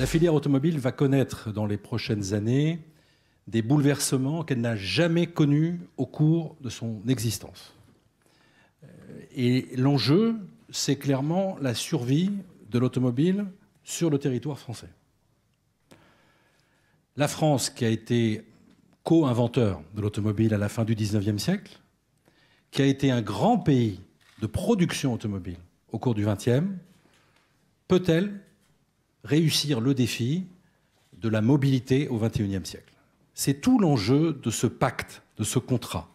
La filière automobile va connaître dans les prochaines années des bouleversements qu'elle n'a jamais connus au cours de son existence. Euh, et l'enjeu, c'est clairement la survie de l'automobile sur le territoire français. La France, qui a été co-inventeur de l'automobile à la fin du 19e siècle, qui a été un grand pays de production automobile au cours du 20e, peut-elle réussir le défi de la mobilité au XXIe siècle. C'est tout l'enjeu de ce pacte, de ce contrat.